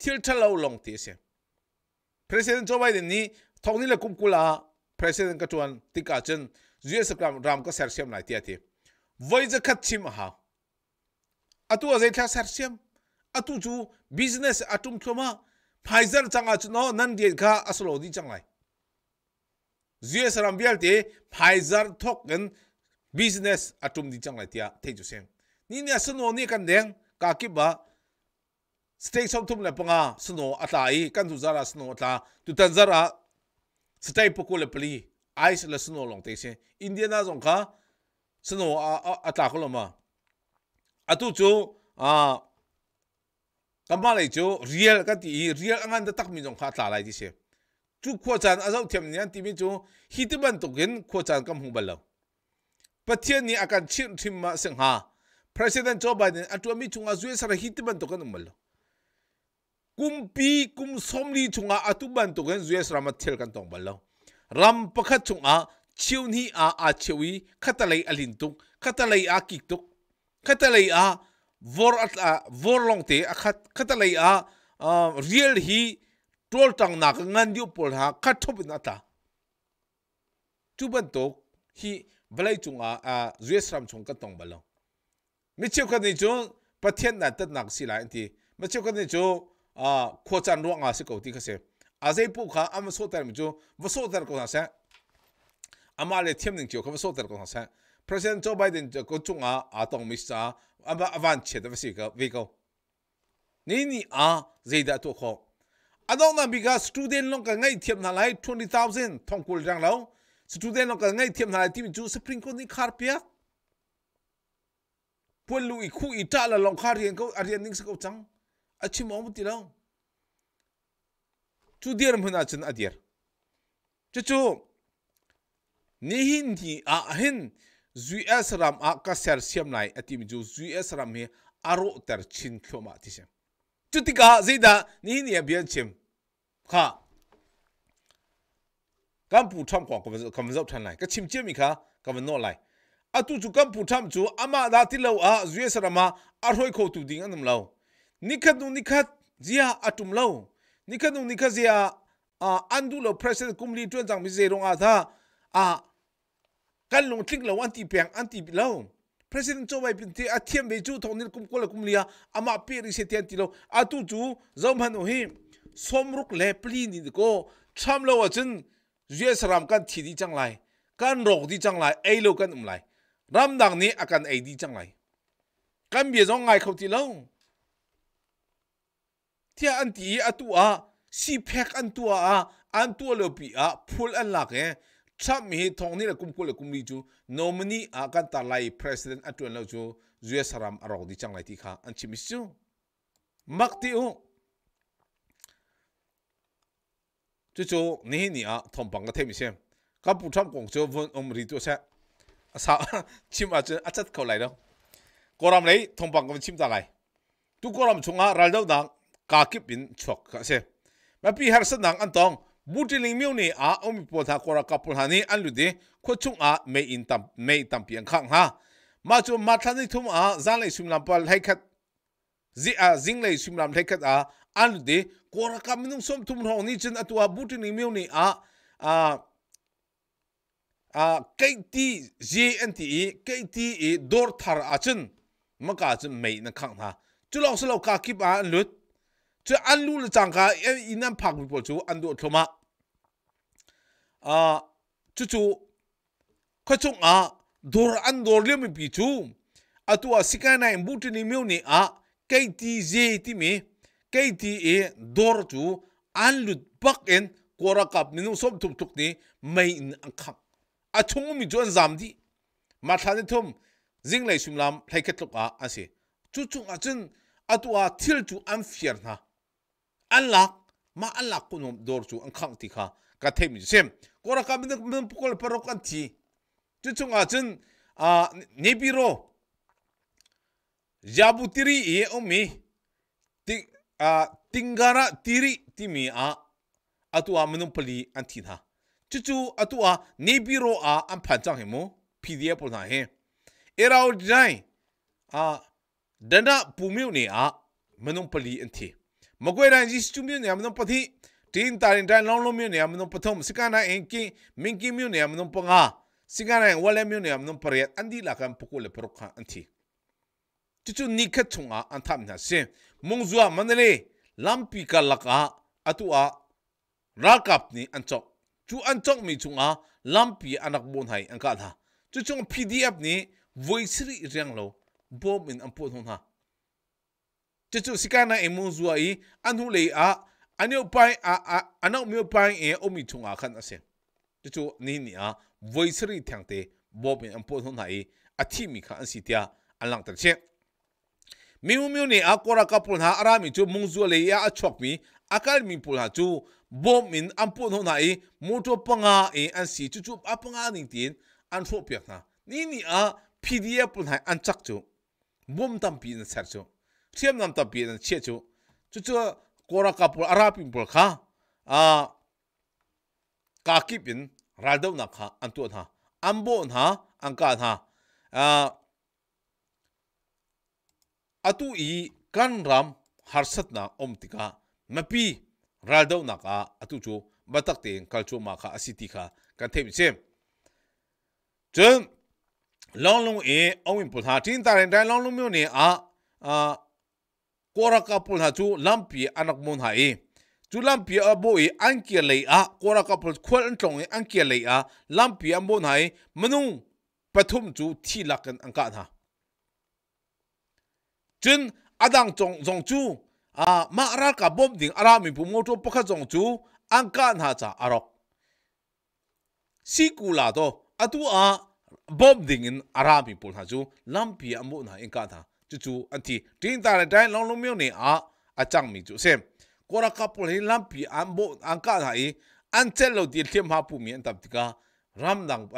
thil tha lo long te se president joe biden ni thok ni la kum kula president ka chen us ram ka ser sem ti ati voi khat chim ha a tu a ser sem a chu business atum thoma फाइजर चंगा चनो नन दे का असलो दी चंगाई zuya saram bial te pfizer thok en business atum di chang lai tia te ju sem ni ne sno ni kan deng ka ki ba state som thum la panga sno atai kan thu zara sno ata tu tan zara state pokol pli ice la sno long te se india na zong ka sno ata koloma atu chu a kama lai chu real ka ti real angan da tak mi jong kha ta lai di se จู่ขวานอาเทียมเนี่ยที่มีจู่ฮิตบันตุกินขวานกำหงบัลลประเทศนี้อาการชิมชิมมาสังหาประธานโจไบเดนอาจจะมีจุงอาจจยสระฮิตบันตุกันบัลลกุมปีกุมสมลีจุงอาจุะบันตุกันจุะสระมาเทียกันตองบัลลรำพักจุงอาเชี่ยวนี้อาอาเชียวีคัตเลยอลินตุกคัตเลยอากิตุกคัตเลยอาวอร์อัตวอร์ลองเตอคัตคัตเลยอาเรียลฮี tol tang na ka ngan diu pol ha kha thop na ta tu ban to hi balai chung a a zuesram chung ka tong balo mi cheu ka ni chung pathian na tat nak si la anti mi cheu ka ni chu a kho chan ruang a se ko ti ka se a zai pu kha am so tar mi chu va so tar ko na sa ama le them ning chu ka va so tar ko na sa president joe biden có chung à a tong mi sa ama avan che da si ka vi ko ni ni a zai da to kho adona biga student long ka ngai thiam na lai 20000 thong kul jang lo student long ka ngai thiam na lai ti chu spring ko ni khar pia polu i khu i ta la long khar rian ko arian ning ko chang achi mo ti lo chu dir mhna chen adir chu chu ni hin di a hin zui as ram a ka ser siam lai ati mi ju zui as ram he aro ter chin khoma ti sem จุติกาซีดานี่เนี่ยเบียนชิมค่ะกัมพูชาของกับกับมันจบทันไหนก็ชิมเจียมีค่ะกับมันโน่ไหลอะตุจุกัมพูชาจูอามาดาติเลวอาจุเอสรามาอร่อยเขาตูดิ้งอันนั้นเลวนิคัดนูนิคัดเจียอาตุมเลวนิคัดนูนิคัดเจียอาอันดูเลวเพรสเซนต์กุมลีจวนจังมิเซรงอาธาอากันลงทิ้งเลวอันตีเปียงอันตีเลวพระเจ้าไม่เปพิที่อาเทียมไปจูทองนิลกุมกุลกุมเลียอามาปีริเสตียนติโลอาตุจู่ zoom หันโอหิสมรุกเลปลีนิดก็ทำเลวจนเยสรามกันที่ดีจังไรกันโรคดีจังไรเอโลกันอุ้มไรรำดังนี้อาการเอดีจังไรกันเบียร้องไงเขาทติโลที่อันตีอาตัวสีเพกอันตัวอาอันตัวเลวปีอาพูลอันหลักเอง Trump hi thong ni la kum ko la kum ni chu nominee a kan ta lai president atun lo chu saram ram arok di chang lai ti kha an chimi chu mak ti u chu chu ni ni a thom bang ka themi sem ka pu tham kong chu von om ri tu sa sa <laughs> chim a chu a chat ko lai do koram lai thom bang ka chim ta lai tu koram chunga ral do dang ka kip in chok ka se ma pi har sa dang an tong Butiling miu ni a omi po tha kora kapul hani aludi kho chung a me in tam me tam pian khang ha ma chu ma thani thum a zan lei sum lam pal hai khat zi a zing lei sum lam hai khat a aludi kora kam nung som thum ro ni chin atwa butiling miu ni a a a KT GNTE KTE dor thar a chin ma ka chin me na khang ha chu lo slo ka kip a lut chu an lu le chang ka in e an phak bi po chu an do thoma à chú chú khá chung à đồ ăn đồ liếm bị chú à tu à sĩ cái này bút trên email này à cái tí gì tí mi cái tí e đồ chú ăn lụt bắc en qua ra cặp nên sớm thục thục này mày in ăn khắc à chung mình chú ăn giảm đi mà thằng này thôm zing lại xung làm thấy kết thúc à anh chị chú chú à chân à tu à thiel chú ăn phiền ha ăn lạc mà ăn lạc cũng đồ chú ăn khắc thì ha ka thaim ni sem kora ka min min pokol paro kan ti chu chung a chen a ne bi ro jabu tiri e o mi ting a tingara tiri ti mi a atu a min pali an ti na chu chu atu a ne bi ro a an phan chang he mo pdf pol na he era o dai a dana pumiu ni a min pali an ti magoi ran ji chu mi ni a min pali tin tarin tan long long miu ne am nong pathom sikana engki mingki miu ne am nong panga sikana eng wale miu ne am nong pariat andi la kan pukul le perukha anti chuchu nikha chunga antham na se mongzua manale lampi ka laka atua rakap ni anchok chu anchok mi chunga lampi anak bon hai angka tha chu chung pdf ni voice ri rang lo bom in ampo thon ha chu chu sikana emongzua i anhu le a အနုပိုင်းအာအနောက်မြို့ပိုင်းရဲ့အုံမီချုံအခန်းအစင်တချို့နင်းနီအာ voice ရီထန်တဲ့ဘောပင်အပေါ်ဆုံးနိုင်အတိမီခန်းစီတျာအလောင်းတချက်မိမှုမျိုးနေအကောရကပုန်ဟာအရာမီချိုမုံဇွလေရအချော့မီအကယ်မီပူလာချိုဘောမင်အပွန်ဟောနိုင်မိုတိုပငါအန်စီချူချူအပငါနင်းတင်အန်ဖို့ပြခနာနီနီအာ PDF ပုန်ဟိုင်အန်ချက်ချိုဘုံတမ်ပီနဆာချိုချေမ်နမ်တပီနချေချိုချူချူ kora kapul arapin pul kha a ka kipin raldo na kha antu na ambo na angka na a atu i kan ram harsat na omtika mapi raldo na ka atu chu batak te kalcho ma kha asiti kha kan themi sem chen long long e awin pul ha tin ta ren dai long long myo ne a a kora kapul ha chu lampi anak mun ha i chu lampi a bo i ankia lei a kora kapul khol an tlong e ankia lei a lampi a mun ha i manung pathum chu thi lakan an g ka na chun adang chong c o n g chu a ma ra ka bom ding ara mi pu mo to pakha chong chu an g ka na cha arok sikula to atu a bom ding in ara mi p u n ha chu lampi a mu na h in a g ka na chú chú anh thi trên ta la dai long long miêu này à a chang mi chú xem có ra cặp pol hin làm bị an bộ an cả na i an chel lo di thlem ha pu mi an tap ti ka ram dang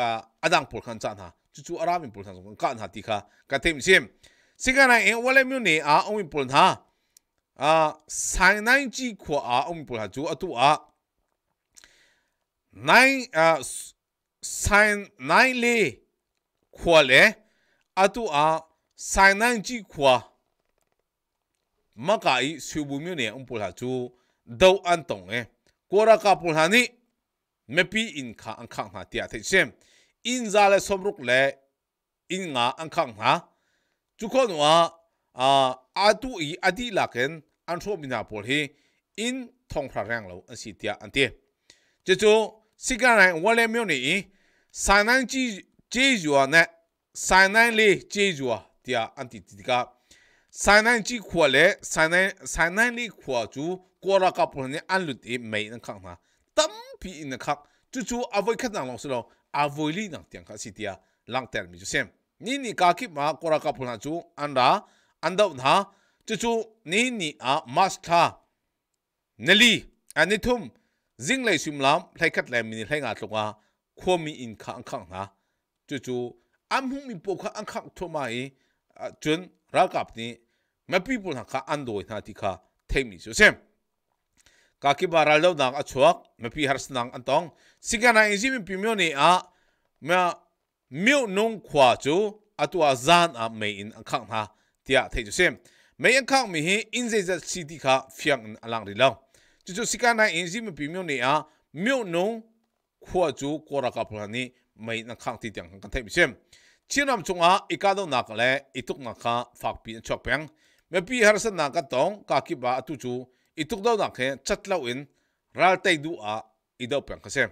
adang pol khan chan ha chú chu aram in pol khan song ka cả ti kha ka tem sem sikana en wale miu ni a ong pol ha à sai nai chỉ kho à ông pol ha chu à a à a sai nai le kho à tu à ဆိုင်နန်ကြည့်ခွာမကာဤဆူဘူမျိုးနေအုံပူလာချူဒေါအန်တုံငယ်ကိုရာကာပူဟာနီမပီအင်ခါအန်ခန့်ဟာတရားသိရှင်းအင်ဇာလေဆဘရုကလေအင်ငါအန်ခန့်ဟာကျုခွန်ဝါအာအတူဤအဒီလာကန်အန်ထိုမီနာပေါ်ဟီအင်ထုံဖရရန်လောအစီတရားအန်တေကျကျစီကန်ရိုင်ဝလေမျိုးနေဆိုင်နန်ကြည့်ကျေးဇူးနဲ့ဆိုင်နန်လေးကျေးဇူး tia antitika sanan ji kwa le sanan sanan li kwa ju kwa ra ka pon ne an lut e mei na khang na tam pi in khang chu chu avoi khat na lo so lo avoi li nang tiang kha si tia lang ter mi ju sem ni ni ka ki ma kwa ra ka pon na chu an ra an da na chu chu ni ni a master nali anithum zing lai sim lam lai khat lai mi lai nga tlonga khomi in kha ang khang na chu chu am hum mi po kha ang khang thoma e จนรักกับนี้ไม่พิบุลหักอันโดยนาทีค่ะเทมิสุเซมกาคิบารัลดนางอชวักไม่พิฮาร์สนางอันตองสิกันนายจิมพิมยนีอาเมื่อมิวนงขวาจูอตัวจานอาเมอินอังคังฮะเตียเทจุเซมเมยังคังมีอินเซจสิติค่ะฟียงอันลังริลาวจุจุสิกันนายจิมพิมยนีอามิวนงขวาจูกรากับพลานีเมอินอังคังที่ยังกันเทมิเซม nam chinam chunga ikado nak le ituk nakha fakpi chok peng me pi har san na ka tong ka ki ba tu chu ituk do nakhe chatlau in ral tai du a ido peng khase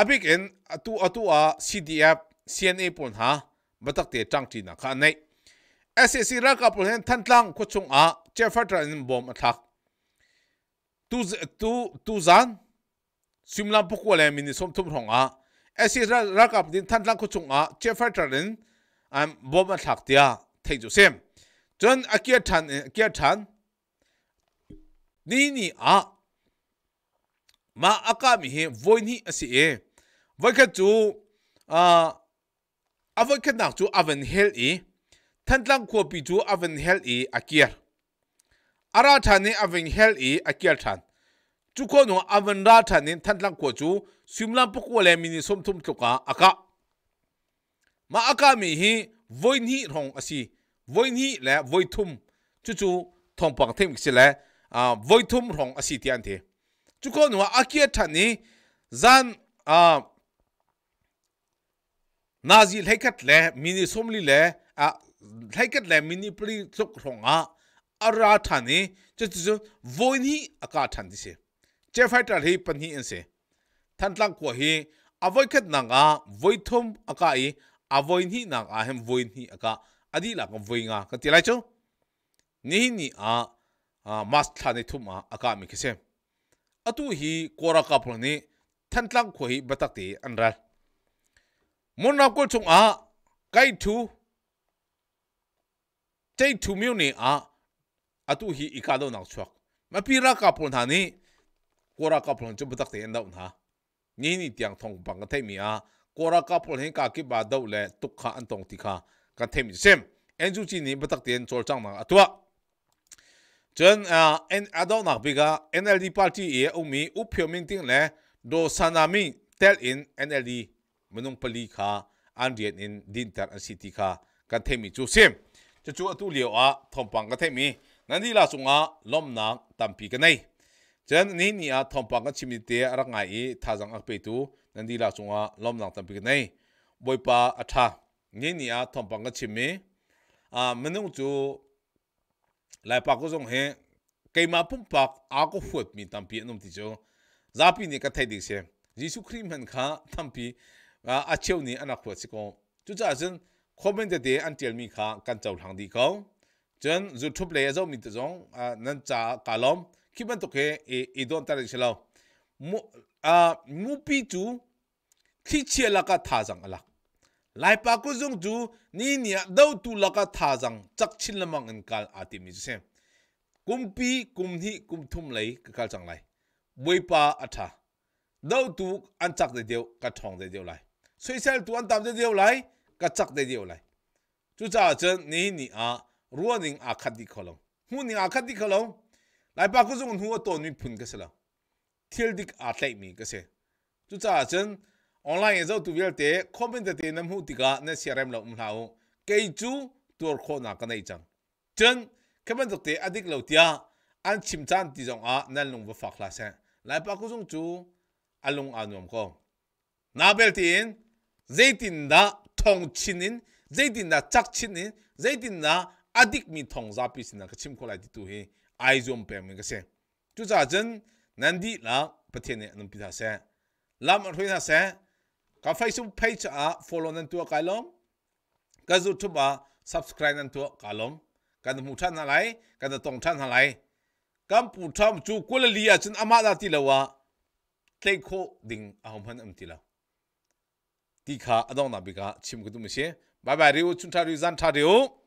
abik in atu atu a cdf cna pon ha batak te chang ti na kha nei ssc ra ka pon hen than tlang ko chung a chefer tra in bom athak tu tu tu zan simla pukwa le mini som thum rong a asi ra ra kap din than lang khu chung a chefer tarin am bom a thak tia thei ju sem chon akia than akia than ni ni a ma aka mi he voin hi asi e voi ka à, à, chú a avoi ka nak chu aven hel e than lang khu pi chu aven hel e akia ara thane aven hel e akia than chú có nó avan ra thằng nên thằng lăng của chú xuyên lăng bốc qua lại mình xôm thum tục à aka mà aka mi hi voi hi hong asi voi hi là voi thum chú chú thong bằng thêm cái là à voi thum hong asi tiền thế chú có nó akia thằng này zan à nazi lấy cắt là mình xôm li lẹ à lấy cắt là mình đi pri tục hong à ra thằng này chú chú voi hi aka thằng thế che fighter hi pan hi an se than tlang ko hi avoi khat nang a voi thum aka i avoi ni nang a hem voi ni aka adi la ka voi nga ka ti lai chu ni ni a mas tha ni thum a aka mi khise atu hi kora ka phol ni than tlang ko hi batak ti an ra mun na ko chung a kai thu chei thu miu ni a atu hi ikado nang chuak ma pira ka phol thani kora kaplon chu batak te enda unha ni ni tiang thong bang ka themi a kora kaplon he ka ki ba do le tuk kha an tong ti kha ka themi sem en chu chi ni batak te en chol chang na atwa chen a en ado nak biga nld party e umi u phyo min ting le do sanami tel in nld munung pali kha an rian in din tar an city kha ka themi chu sem chu chu atu liwa thompang ka themi nandi la chunga lom nak tampi ka nei chen ni ni a thom pang ka chimi te ara ngai i tha jang ak pe tu nan di la chunga lom lang tam pi nei boi pa a tha ni ni a thom pang ka chimi a menung chu lai pa ko jong he kai ma pum pak a ko fuat mi tam pi num ti jo za pi ni ka thai dik se jisu khrim han kha tam pi a cheu ni ana khuat si ko chu cha chen comment de de an tel mi kha kan chau hang di ko chen youtube le zo mi te jong nan cha kalom คิดว่าตัวเองอีดอนตันใช่แล้วมูอ่ามูปีจูที่เชื่อล้ก็ท่าจังอะไรไล่ปากุจงจูนี่เนี่ยดาตัวล้ก็ท่าจังจักชินละมังอินกาลอาทิมิจเซมกุมปีกุมหีกุมทุ่มเลยก็กลางไลเวป้าอัตาเดาตัวอันจักเดียวก็ทองเดียวไลสุดท้ายตัวอันตามเดียวไลก็จักเดียวไลจู่จ้าเจันนี่เนี่ยรัวนิงอาคัดดีขลังหูนิงอาคัดดีขลัง来吧，各种很多女朋友是了，天地阿带米个是，就咋整？online 做图片的，comment 的那么几个，那些人了唔好，记住多看哪个那一张，真，comment 的阿迪老爹，按侵占地种啊，那龙不发啦噻，来吧，各种做，阿龙阿农讲，那边的，这点的同亲人，这点的扎亲人，这点的阿迪米同扎比是那个亲过来的都嘿。aizom pem ni kase chu cha chen nandi la pathene anum pita se lam arhui na se ka facebook page a follow nan tu ka lom ka zu tu ba subscribe nan tu ka lom ka mu than na lai ka da tong than na lai kam pu tham chu kul liya chen ama da ti lawa tlei kho ding ahom han am ti la ti kha adong na bi ka chim ku tu mi se bye bye riu chun tha riu zan tha riu